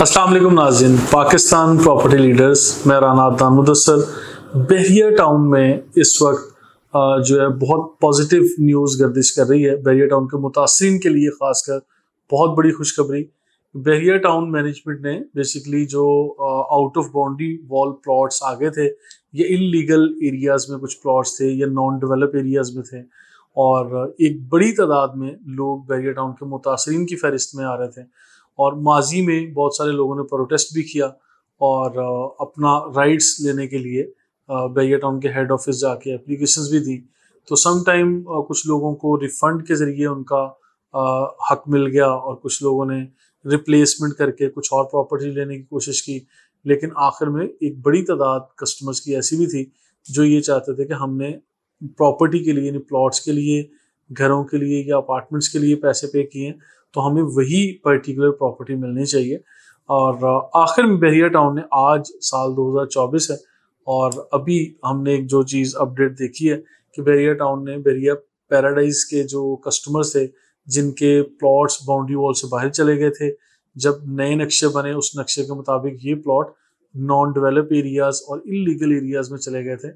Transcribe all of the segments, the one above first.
Aslam Nazin Pakistan property leaders मैं Rana Adnan Mudassar Bahria town में इस वक्त जो है बहुत पॉजिटिव न्यूज़ गर्दिश कर रही है बहरिया टाउन के मुतासरीन के लिए ख़ासकर बहुत बड़ी खुशखबरी बहरिया टाउन मैनेजमेंट ने बेसिकली जो out of boundary wall plots आ गए थे ये इलीगल एरियाज़ में कुछ प्लॉट्स थे या नॉन डेवलप एरियाज़ में थे और एक बड़ी तादाद में लोग बहरिया टाउन के मुतासरीन की फहरिस्त में आ रहे थे और माजी में बहुत सारे लोगों ने प्रोटेस्ट भी किया और अपना राइट्स लेने के लिए बैया टाउन के हेड ऑफिस जाके अप्लीकेशन भी दी तो सम टाइम कुछ लोगों को रिफंड के ज़रिए उनका हक मिल गया और कुछ लोगों ने रिप्लेसमेंट करके कुछ और प्रॉपर्टी लेने की कोशिश की लेकिन आखिर में एक बड़ी तादाद कस्टमर्स की ऐसी भी थी जो ये चाहते थे कि हमने प्रॉपर्टी के लिए यानी प्लॉट्स के लिए घरों के लिए या अपार्टमेंट्स के लिए पैसे पे किए तो हमें वही पर्टिकुलर प्रॉपर्टी मिलनी चाहिए और आखिर में बहरिया टाउन ने आज साल 2024 है और अभी हमने एक जो चीज़ अपडेट देखी है कि बहरिया टाउन ने बहरिया पैराडाइज के जो कस्टमर्स थे जिनके प्लॉट्स बाउंड्री वॉल से बाहर चले गए थे जब नए नक्शे बने उस नक्शे के मुताबिक ये प्लॉट नॉन डेवलप एरियाज और इलीगल एरियाज में चले गए थे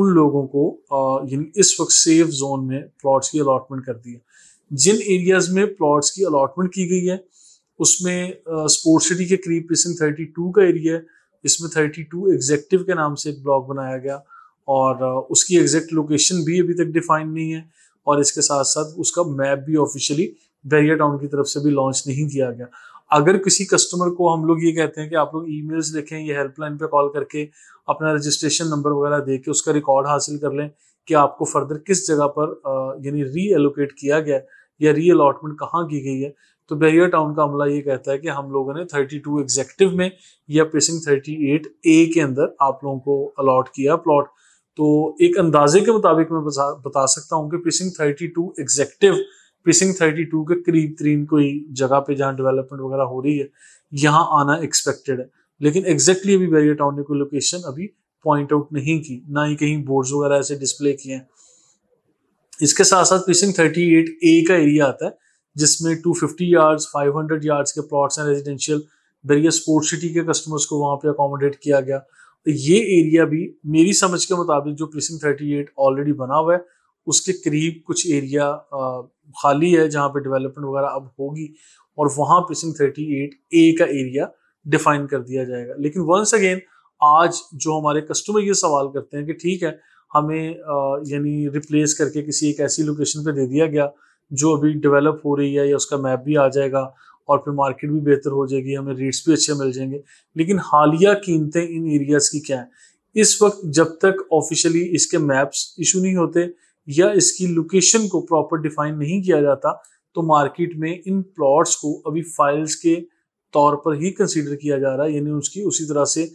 उन लोगों को यानी इस वक्त सेफ जोन में प्लॉट्स की अलॉटमेंट कर दी है जिन एरियाज में प्लॉट्स की अलॉटमेंट की गई है उसमें स्पोर्ट्स सिटी के करीब थर्टी टू का एरिया है इसमें थर्टी टू एग्जेक्टिव के नाम से एक ब्लॉक बनाया गया और उसकी एग्जैक्ट लोकेशन भी अभी तक डिफाइन नहीं है और इसके साथ साथ उसका मैप भी ऑफिशियली बैरिया टाउन की तरफ से भी लॉन्च नहीं किया गया अगर किसी कस्टमर को हम लोग ये कहते हैं कि आप लोग मेल्स लिखें या हेल्पलाइन पे कॉल करके अपना रजिस्ट्रेशन नंबर वगैरह दे के उसका रिकॉर्ड हासिल कर लें कि आपको फर्दर किस जगह पर यानी री एलोकेट किया गया है या री अलॉटमेंट कहाँ की गई है तो बैरियर टाउन का अमला ये कहता है कि हम लोगों ने 32 एग्जेक्टिव में या पेसिंग 38 ए के अंदर आप लोगों को अलॉट किया प्लॉट तो एक अंदाजे के मुताबिक मैं बता सकता हूँ कि पेसिंग 32 एग्जेक्टिव पेसिंग 32 के करीब तरीन कोई जगह पे जहाँ डेवलपमेंट वगैरह हो रही है यहाँ आना एक्सपेक्टेड है लेकिन एग्जैक्टली exactly अभी बैरियर टाउन ने कोई लोकेशन अभी पॉइंट आउट नहीं की ना ही कहीं बोर्ड्स वगैरह ऐसे डिस्प्ले किए हैं इसके साथ साथ पीसिंग एट ए का एरिया आता है जिसमें two fifty yards hundred yards के प्लॉट्स हैं रेजिडेंशियल वेरियस स्पोर्ट्स सिटी के कस्टमर्स को वहाँ पे अकोमोडेट किया गया तो ये एरिया भी मेरी समझ के मुताबिक जो थर्टी 38 ऑलरेडी बना हुआ है उसके करीब कुछ एरिया खाली है जहाँ पे डेवलपमेंट वगैरह अब होगी और वहाँ थर्टी 38 ए का एरिया डिफाइन कर दिया जाएगा लेकिन वंस अगेन आज जो हमारे कस्टमर ये सवाल करते हैं कि ठीक है हमें यानी रिप्लेस करके किसी एक ऐसी लोकेशन पे दे दिया गया जो अभी डेवलप हो रही है या उसका मैप भी आ जाएगा और फिर मार्केट भी बेहतर हो जाएगी हमें रेट्स भी अच्छे मिल जाएंगे लेकिन हालिया कीमतें इन एरियाज की क्या है इस वक्त जब तक ऑफिशियली इसके मैप्स इशू नहीं होते या इसकी लोकेशन को प्रॉपर डिफाइन नहीं किया जाता तो मार्केट में इन प्लॉट्स को अभी फाइल्स के तौर पर ही कंसीडर किया जा रहा है यानी उसकी उसी तरह से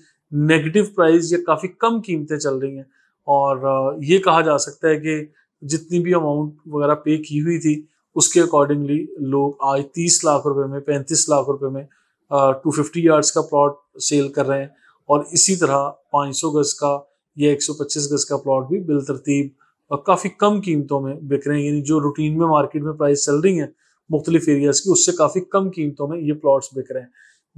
नेगेटिव प्राइस या काफ़ी कम कीमतें चल रही हैं और ये कहा जा सकता है कि जितनी भी अमाउंट वगैरह पे की हुई थी उसके अकॉर्डिंगली लोग आज तीस लाख रुपए में पैंतीस लाख रुपए में टू फिफ्टी यार्ड्स का प्लॉट सेल कर रहे हैं और इसी तरह पाँच सौ गज का या एक सौ पच्चीस गज का प्लॉट भी बिल तरतीब काफ़ी कम कीमतों में बिक रहे हैं यानी जो रूटीन में मार्केट में प्राइस चल रही है मुख्तलिफ एरियाज़ की उससे काफ़ी कम कीमतों में ये प्लॉट्स बिक रहे हैं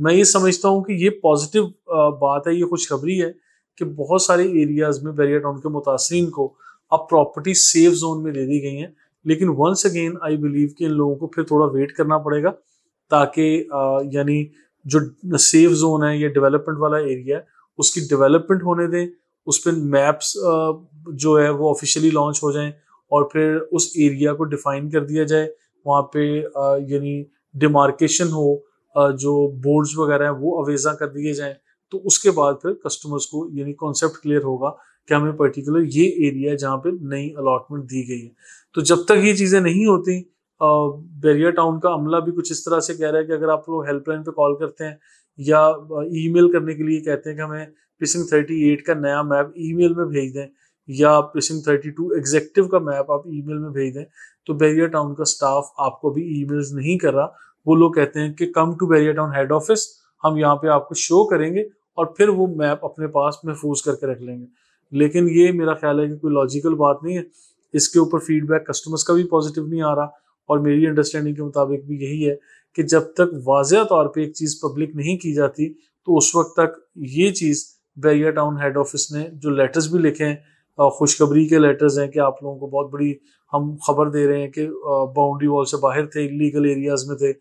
मैं ये समझता हूँ कि ये पॉजिटिव बात है ये खुशखबरी है कि बहुत सारे एरियाज में बैरियर टाउन के मुतासरीन को अब प्रॉपर्टी सेफ जोन में दे दी गई हैं लेकिन वंस अगेन आई बिलीव कि इन लोगों को फिर थोड़ा वेट करना पड़ेगा ताकि यानी जो सेफ जोन है या डेवलपमेंट वाला एरिया है उसकी डेवलपमेंट होने दें उस पर मैप्स जो है वो ऑफिशियली लॉन्च हो जाएं और फिर उस एरिया को डिफाइन कर दिया जाए वहाँ पे यानी डिमार्केशन हो जो बोर्ड्स वगैरह हैं वो अवेजा कर दिए जाएं तो उसके बाद फिर कस्टमर्स को यानी कॉन्सेप्ट क्लियर होगा कि हमें पर्टिकुलर ये एरिया है जहाँ पे नई अलॉटमेंट दी गई है तो जब तक ये चीज़ें नहीं होती बैरियर टाउन का अमला भी कुछ इस तरह से कह रहा है कि अगर आप लोग हेल्पलाइन पे कॉल करते हैं या ईमेल करने के लिए कहते हैं कि हमें पिसिंग थर्टी एट का नया मैप ईमेल में भेज दें या पिसिंग थर्टी टू एग्जेक्टिव का मैप आप ईमेल में भेज दें तो बैरियर टाउन का स्टाफ आपको अभी ईमेल्स नहीं कर रहा वो लोग कहते हैं कि come to Bahria town head office हम यहाँ पे आपको शो करेंगे और फिर वो मैप अपने पास महफूज करके रख लेंगे लेकिन ये मेरा ख्याल है कि कोई लॉजिकल बात नहीं है इसके ऊपर फीडबैक कस्टमर्स का भी पॉजिटिव नहीं आ रहा और मेरी अंडरस्टैंडिंग के मुताबिक भी यही है कि जब तक वाज तौर पर एक चीज़ पब्लिक नहीं की जाती तो उस वक्त तक ये चीज़ बैरिया टाउन हेड ऑफिस ने जो लेटर्स भी लिखे हैं खुशखबरी के लेटर्स हैं कि आप लोगों को बहुत बड़ी हम खबर दे रहे हैं कि बाउंड्री वॉल से बाहर थे इलीगल एरियाज में थे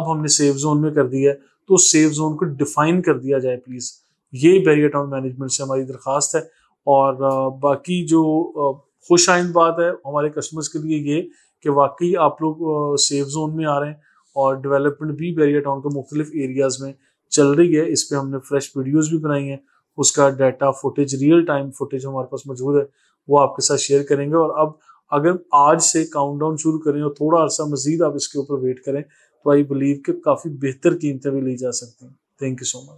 अब हमने सेफ जोन में कर दिया है तो सेफ जोन को डिफाइन कर दिया जाए प्लीज़ ये बैरियर टाउन मैनेजमेंट से हमारी दरख्वास्त है और बाकी जो खुश आइंद बात है हमारे कस्टमर्स के लिए ये कि वाकई आप लोग सेफ जोन में आ रहे हैं और डेवलपमेंट भी बैरियर टाउन के मुख्तलिफ एरियाज़ में चल रही है इस पर हमने फ्रेश वीडियोज़ भी बनाई हैं उसका data footage real time footage हमारे पास मौजूद है वो आपके साथ शेयर करेंगे और अब अगर आज से काउंटडाउन शुरू करें और थोड़ा अरसा मजीद आप इसके ऊपर वेट करें तो आई बिलीव कि काफ़ी बेहतर कीमतें भी ली जा सकती हैं थैंक यू सो मच